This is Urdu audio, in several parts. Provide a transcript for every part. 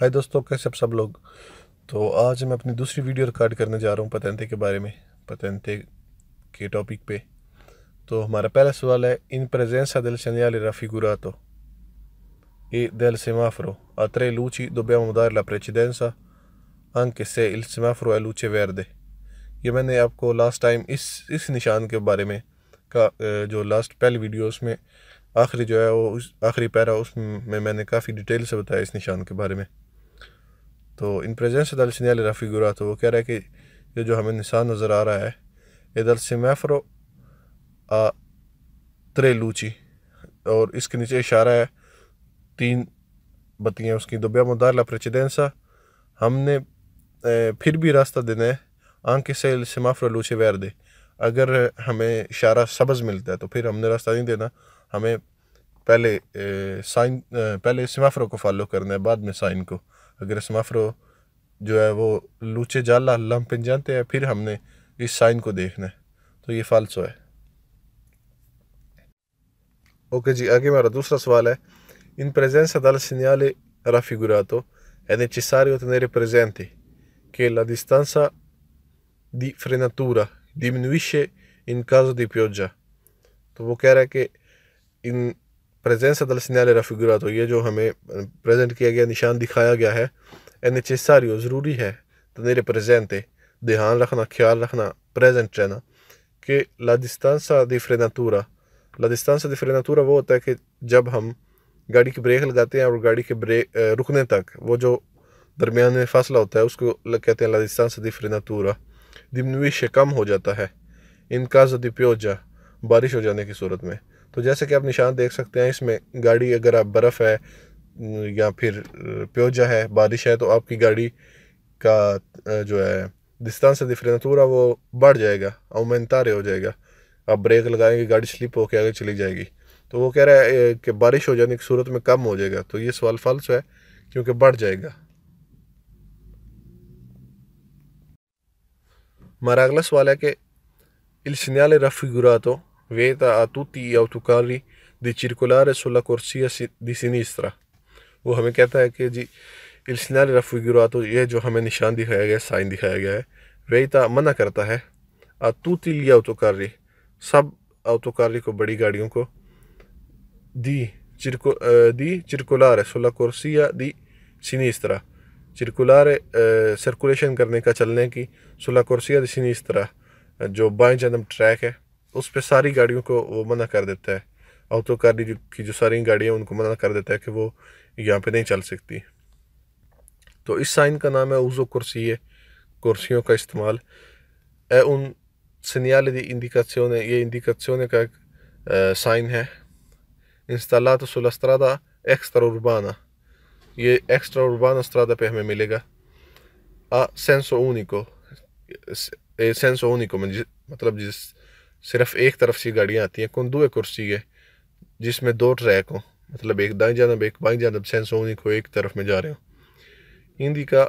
ہائے دوستوں کیسے آپ سب لوگ تو آج میں اپنی دوسری ویڈیو ریکارڈ کرنے جا رہا ہوں پتینتے کے بارے میں پتینتے کے ٹاپک پہ تو ہمارا پہلا سوال ہے ان پریزینسا دل سیمافرو دوبیاں لوچے ویار دے یہ میں نے آپ کو لاسٹ ٹائم اس اس نشان کے بارے میں کا جو لاسٹ پہلی ویڈیو اس میں آخری جو ہے وہ آخری پیرا اس میں میں نے کافی ڈیٹیل سے بتایا اس نشان کے بارے میں تو ان پریزنس دلشنیال رفیع را تھا تو وہ کہہ رہا ہے کہ یہ جو ہمیں نشان نظر آ رہا ہے ادھر سمیفرو ترے لوچی اور اس کے نیچے اشارہ ہے تین بتیاں اس کی دوبیا مدار پریچیدنسا ہم نے پھر بھی راستہ دینا ہے آنکھ سے سمافر لوچی ویر دے اگر ہمیں اشارہ سبز ملتا ہے تو پھر ہم نے راستہ نہیں دینا ہمیں پہلے سائن پہلے سمافروں کو فالو کرنا ہے بعد میں سائن کو अगर सेमाफ्रो जो है वो लूचे जाला लम पिन जानते हैं फिर हमने इस साइन को देखना है तो ये फालसो है ओके जी आगे हमारा दूसरा सवाल है in presence dal segnale raffigurato è necessario tenere presente che la distanza di frenatura diminuisce in caso di pioggia तो वो कह रहा है कि इन پریزنس عدل سنیال نالے رفیع تو یہ جو ہمیں پریزنٹ کیا گیا نشان دکھایا گیا ہے اے اچھی ساری ہو ضروری ہے تو میرے پریزینٹ دھیان رکھنا خیال رکھنا پریزنٹ رہنا کہ لا دستانسا دی تورہ لا دستانسا دی تورہ وہ ہوتا ہے کہ جب ہم گاڑی کی بریک لگاتے ہیں اور گاڑی کے بریک رکنے تک وہ جو درمیان میں فاصلہ ہوتا ہے اس کو کہتے ہیں لا دستانسا دی تورہ دمنویش کم ہو جاتا ہے انکاز دی پیوجہ بارش ہو جانے کی صورت میں تو جیسے کہ آپ نشان دیکھ سکتے ہیں اس میں گاڑی اگر آپ برف ہے یا پھر پیوجا ہے بارش ہے تو آپ کی گاڑی کا جو ہے دستان سے دف وہ بڑھ جائے گا اومنتارے ہو جائے گا آپ بریک لگائیں گے گاڑی سلپ ہو کے آگے چلی جائے گی تو وہ کہہ رہا ہے کہ بارش ہو جانے کی صورت میں کم ہو جائے گا تو یہ سوال فالس ہے کیونکہ بڑھ جائے گا ہمارا اگلا سوال ہے کہ السنیال رف وہ تھا آتو یاتوکاری دی چرکولار سولہ کورسی یا دی سینی استرا وہ ہمیں کہتا ہے کہ جی السناری رف گروا تو یہ جو ہمیں نشان دکھایا گیا ہے سائن دکھایا گیا ہے وہی تو منع کرتا ہے آتوتی اوتو کار سب اوتو کاری کو بڑی گاڑیوں کو دی چرکولار ہے سولہ کورسی یا دی سینی استرا چرکولار سرکولیشن کرنے کا چلنے کی سولہ کورسیا دی سنی اس طرح جو بائیں جنم ٹریک ہے اس پہ ساری گاڑیوں کو وہ منع کر دیتا ہے کار کی جو ساری گاڑیاں ان کو منع کر دیتا ہے کہ وہ یہاں پہ نہیں چل سکتی تو اس سائن کا نام ہے اوزو کرسی ہے کرسیوں کا استعمال اے ان سنیال دی ہندی نے یہ ہندی نے کا ایک سائن ہے انسٹالات سولہ سترادہ ایکستر اربانہ یہ ایکسٹرا اربانہ سترادہ استرادہ پہ ہمیں ملے گا سینسو اونی کو سینسو اونی کو مطلب جس सिर्फ एक तरफ से गाड़ियाँ आती हैं कौन दो कुर्सी है जिसमें दो ट्रैक हों मतलब एक दाएं जानब एक बाएं जानब सेंस होने को एक तरफ में जा रहे हो इंदी का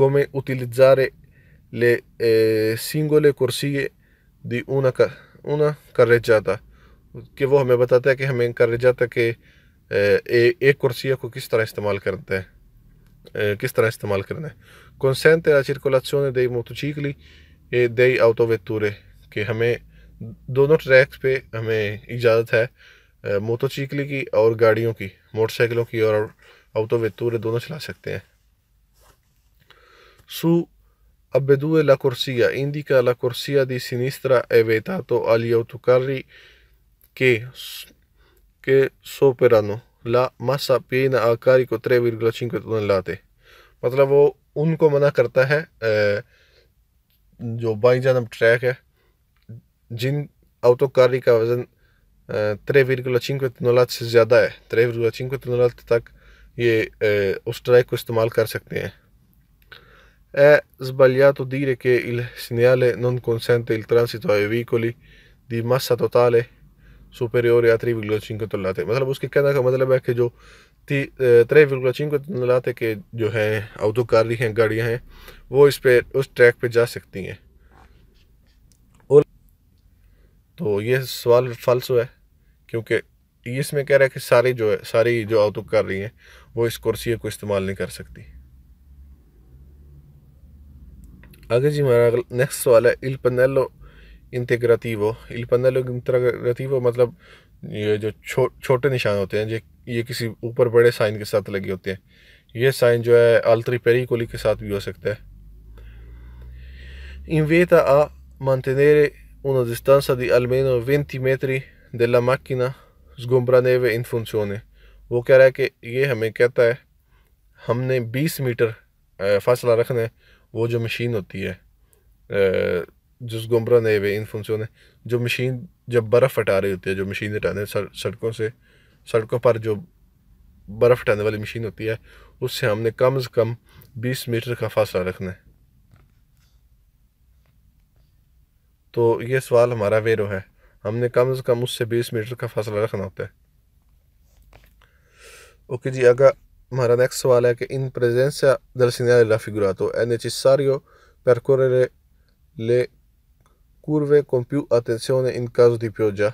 come utilizzare le eh, singole corsie di una, una carreggiata कि वो हमें बताता है कि हमें कार्रजाता के ए, एक कुर्सिया को किस तरह इस्तेमाल करते हैं किस तरह इस्तेमाल करना है consente la circolazione dei motocicli e dei autovetture کہ ہمیں دونوں ٹریک پہ ہمیں اجازت ہے موتو چیکلی کی اور گاڑیوں کی موٹر سائیکلوں کی اور اوتو ویتورے دونوں چلا سکتے ہیں سو اب لا کرسیا اندی کا کرسیا دی سنیسترا اے وی او تو کے کے سو پیرانو لا ماسا پیناری کترے ویروچنگ لاتے مطلب وہ ان کو منع کرتا ہے جو بائیں جانب ٹریک ہے جن اوت کاری کا وزن تر ویرک الچین کو سے زیادہ ہے تر ویر الچین کو تک یہ اس ٹرائک کو استعمال کر سکتے ہیں اے زبالیاتو دیرے دیر کے السنیال نند کنسنت الطر آئے ویکولی دی مسا توتالے سوپریوری یا تری ویر الچنگ مطلب اس کے کہنا کا مطلب ہے کہ جو تر ویر الچین کو کے جو ہیں اوت کاری ہیں گاڑیاں ہیں وہ اس ٹرائک پہ جا سکتی ہیں تو یہ سوال فالسو ہے کیونکہ اس میں کہہ رہا ہے کہ ساری جو ہے ساری جو اوتوں کر رہی ہیں وہ اس کرسی کو استعمال نہیں کر سکتی آگے جی ہمارا نیکسٹ سوال ہے الپنیلو انتگراتیو الپنیلو انتگراتیو مطلب یہ جو چھوٹے نشان ہوتے ہیں یہ کسی اوپر بڑے سائن کے ساتھ لگے ہوتے ہیں یہ سائن جو ہے آلتری پیری کولی کے ساتھ بھی ہو سکتا ہے انویتا آ مانتے اندستان صدی المین وینتی میتری دلہ ماکینہ گمبراہ نیوئے in funzione وہ کہہ رہا ہے کہ یہ ہمیں کہتا ہے ہم نے بیس میٹر فاصلہ رکھنا ہے وہ جو مشین ہوتی ہے جس گمبرا گمبراہی ان فنکشن ہے جو مشین جب برف ہٹا رہی ہوتی ہے جو مشین ہٹانے سڑکوں سے سڑکوں پر جو برف ہٹانے والی مشین ہوتی ہے اس سے ہم نے کم از کم بیس میٹر کا فاصلہ رکھنا ہے تو یہ سوال ہمارا ویرو ہے ہم نے کم از کم اس سے بیس میٹر کا فاصلہ رکھنا ہوتا ہے اوکے جی اگر ہمارا نیکسٹ سوال ہے کہ ان پریزنس سینیال رفیع این ایچ ساری لے کروے کومپیو آتین سیوں نے ان کا پیو جا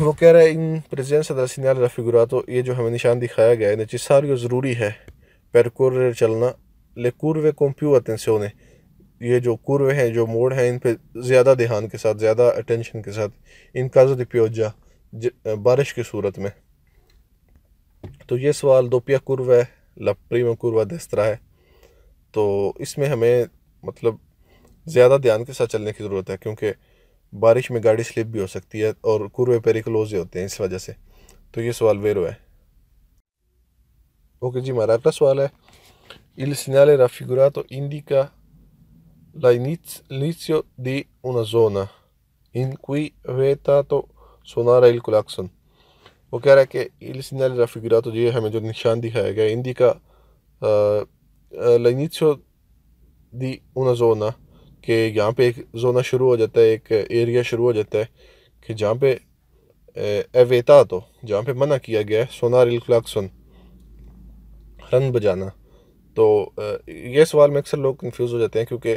وہ کہہ رہے ان دل سینیال گرا تو یہ جو ہمیں نشان دکھایا گیا این ایچ ساریو ضروری ہے پیرکور چلنا لے کوروے کمپیو اتن نے یہ جو کرو ہیں جو موڑ ہیں ان پہ زیادہ دھیان کے ساتھ زیادہ اٹینشن کے ساتھ ان کا زد پیوجا بارش کی صورت میں تو یہ سوال دوپیا کرو ہے لپری میں کروا دسترا ہے تو اس میں ہمیں مطلب زیادہ دھیان کے ساتھ چلنے کی ضرورت ہے کیونکہ بارش میں گاڑی سلپ بھی ہو سکتی ہے اور کروے پیری کلوز ہوتے ہیں اس وجہ سے تو یہ سوال ویرو ہے اوکے جی مارا اگلا سوال ہے السنالِ رافی گرا تو انڈی کا l'inizio di una zona in cui è vietato suonare il clacson. वो che il segnale raffigurato di हमें जो निशान indica uh, l'inizio di una zona che यहाँ zona एक eh, e शुरू हो जाता है एक एरिया शुरू हो जाता है कि जहाँ पे एवेता तो تو یہ سوال میں اکثر لوگ کنفیوز ہو جاتے ہیں کیونکہ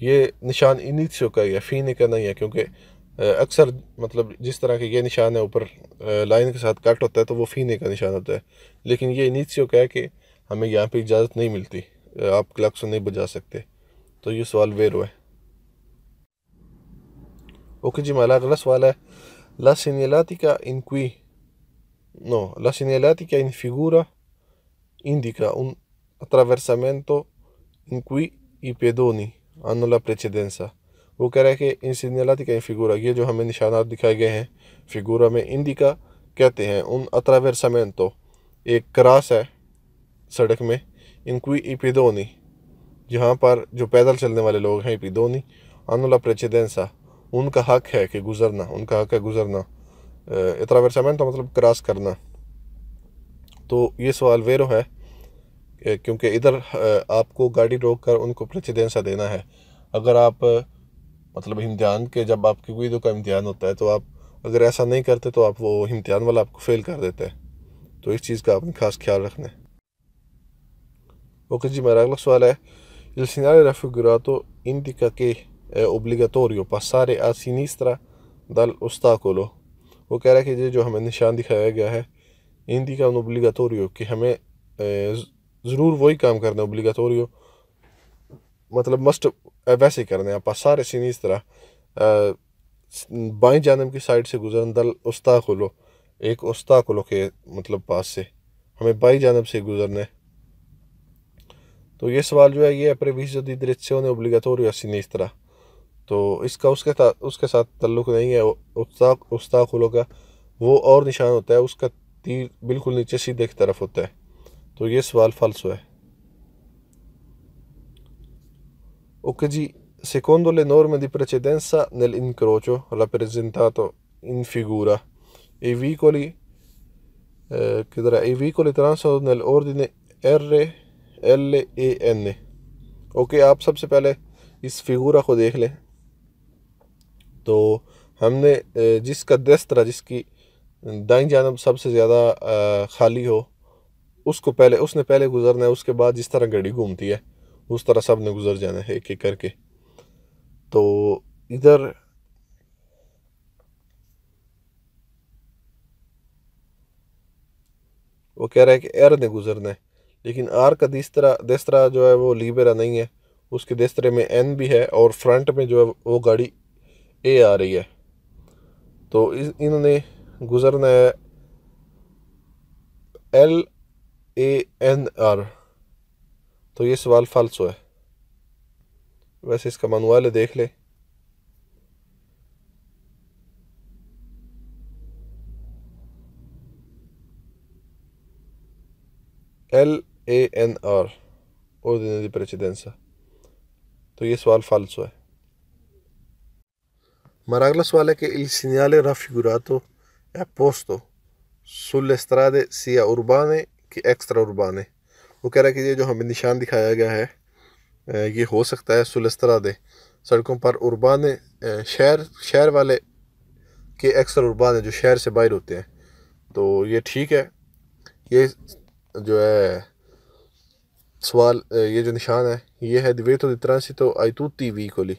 یہ نشان انیتسیو سیوں کا یا فینے کا نہیں ہے کیونکہ اکثر مطلب جس طرح کے یہ نشان ہے اوپر لائن کے ساتھ کٹ ہوتا ہے تو وہ فینے کا نشان ہوتا ہے لیکن یہ انیتسیو سیوں کا ہے کہ ہمیں یہاں پہ اجازت نہیں ملتی آپ لکس نہیں بجا سکتے تو یہ سوال ویرو ہے اوکے جی مالا اگلا سوال ہے لا سینیلاتی کا ان کوئی لا سینیلاتی کا انفگورہ ان اطراور سمین تو ان کوئی ایپیدونی انلاپریچت دینسا وہ کہہ رہے کہ ان سین اللہ تین فگورا یہ جو ہمیں نشانات دکھائے گئے ہیں فگورا میں ہندی کا کہتے ہیں ان اطراویر سمین تو ایک کراس ہے سڑک میں ان کوئی ایپید جہاں پر جو پیدل چلنے والے لوگ ہیں ایپونی انلاپریچنسا ان کا حق ہے کہ گزرنا ان کا حق ہے گزرنا اطراویر سمین تو مطلب کراس کرنا تو یہ سوال ویرو ہے کیونکہ ادھر آپ کو گاڑی روک کر ان کو پرتدین سا دینا ہے اگر آپ مطلب امتحان کے جب آپ کی کا امتحان ہوتا ہے تو آپ اگر ایسا نہیں کرتے تو آپ وہ امتحان والا آپ کو فیل کر دیتا ہے تو اس چیز کا آپ نے خاص خیال رکھنا ہے اوکے جی میرا اگلا سوال ہے السینار سینارے رفیع گرا تو این دکھ کا کہ ابلی پاسارے دل استا وہ کہہ رہا ہے کہ یہ جو ہمیں نشان دکھایا گیا ہے این ان اوبلیگاتوریو کہ ہمیں ضرور وہی کام کرنا ہے اوبلیگاتوریو ہو مطلب مسٹ ویسے ہی کر آپ سارے سین اس طرح بائیں جانب کی سائڈ سے گزرن دل استا کھولو ایک استاقلو کے مطلب پاس سے ہمیں بائیں جانب سے گزرنا ہے تو یہ سوال جو ہے یہ اپنے بیس جدید ہونے ابلی گتھوری یا سینی اس طرح تو اس کا اس کے ساتھ اس کے ساتھ تعلق نہیں ہے استا کھولو کا وہ اور نشان ہوتا ہے اس کا تیر بالکل نیچے سیدھے کی طرف ہوتا ہے तो ये सवाल falso è. OKG, secondo le norme di precedenza nell'incrocio rappresentato in figura, i veicoli, eh, i veicoli transitano nell'ordine R, L, E, N. Okay आप सबसे पहले इस फिगूरा को देख लें तो हमने जिसका दस्तरा जिसकी दाई जानब सबसे ज़्यादा खाली हो اس کو پہلے اس نے پہلے گزرنا ہے اس کے بعد جس طرح گھڑی گھومتی ہے اس طرح سب نے گزر جانا ہے ایک ایک کر کے تو ادھر وہ کہہ رہا ہے کہ ایر نے گزرنا ہے لیکن آر کا دسترا جو ہے وہ لیبرا نہیں ہے اس کے دیسترے میں این بھی ہے اور فرنٹ میں جو ہے وہ گاڑی اے آ رہی ہے تو انہوں نے گزرنا ہے ایل اے این آر تو یہ سوال فالسو ہے ویسے اس کا منوال ہے دیکھ لے ایل اے این آر دی پریچیدنسا تو یہ سوال فالسو ہے اگلا سوال ہے کہ السنیال رف گراتو اے پوستوں سل استراد سیاہ عربا کہ ایکس طرح ہے وہ کہہ رہا ہے کہ یہ جو ہمیں نشان دکھایا گیا ہے یہ ہو سکتا ہے دے سڑکوں پر قربانیں شہر شہر والے کے اکثر قربان ہے جو شہر سے باہر ہوتے ہیں تو یہ ٹھیک ہے یہ جو ہے سوال یہ جو نشان ہے یہ ہے تو ترانسی تو تی وی کولی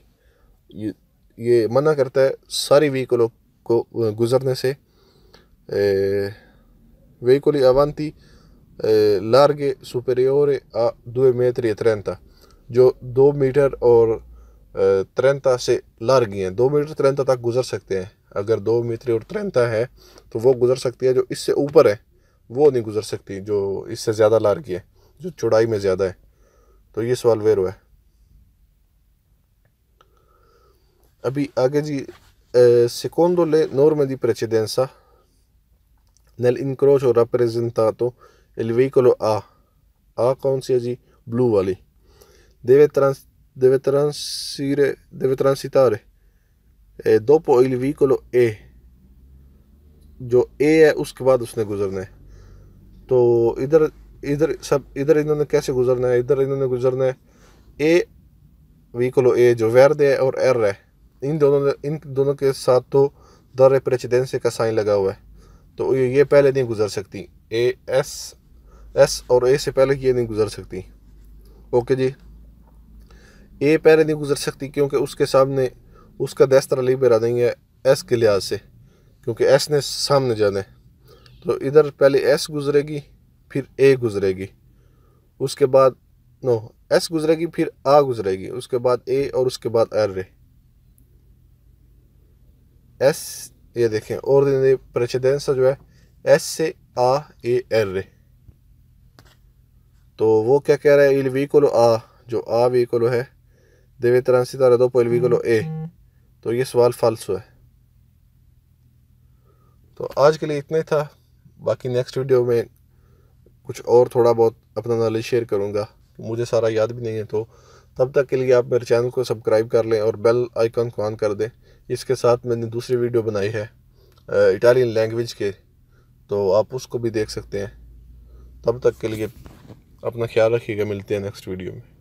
یہ منع کرتا ہے ساری وی کولوں کو گزرنے سے وی کولی عوانتی Eh, larghe superiore لارگ سیتری ترنتا جو دو میٹر اور چوڑائی میں زیادہ ہے تو یہ سوال ویرو ہے ابھی آگے جی rappresentato آ کون سی ہے جی بلو والی دیو ترنس دیو ترن سیر دیو ترن ستارے دو پو ایل وی کولو اے جو اے ہے اس کے بعد اس نے گزرنا ہے تو ادھر ادھر سب ادھر انہوں نے کیسے گزرنا ہے ادھر انہوں نے گزرنا ہے اے وی کلو اے جو ویرد ہے اور ایر ہے ان دونوں نے ان دونوں کے ساتھ دو در پرچینسی کا سائن لگا ہوا ہے تو یہ پہلے نہیں گزر سکتی اے ایس ایس اور اے سے پہلے یہ نہیں گزر سکتی اوکے جی اے پہلے نہیں گزر سکتی کیونکہ اس کے سامنے اس کا دس علی بیرا دیں نہیں ہے ایس کے لحاظ سے کیونکہ ایس نے سامنے جانا ہے تو ادھر پہلے ایس گزرے گی پھر اے گزرے گی اس کے بعد نو ایس گزرے گی پھر آ گزرے گی اس کے بعد اے اور اس کے بعد ایر رے ایس یہ دیکھیں اور جو ہے ایس سے آ اے ایر رے تو وہ کیا کہہ رہا ہے ایل وی آ جو آ وی ہے دیوے ترانسیتا دو پو ایل وی اے تو یہ سوال فالسو ہے تو آج کے لیے اتنا تھا باقی نیکسٹ ویڈیو میں کچھ اور تھوڑا بہت اپنا نالج شیئر کروں گا مجھے سارا یاد بھی نہیں ہے تو تب تک کے لیے آپ میرے چینل کو سبسکرائب کر لیں اور بیل آئیکن کو آن کر دیں اس کے ساتھ میں نے دوسری ویڈیو بنائی ہے اٹالین لینگویج کے تو آپ اس کو بھی دیکھ سکتے ہیں تب تک کے لیے اپنا خیال رکھیے گا ملتے ہیں نیکسٹ ویڈیو میں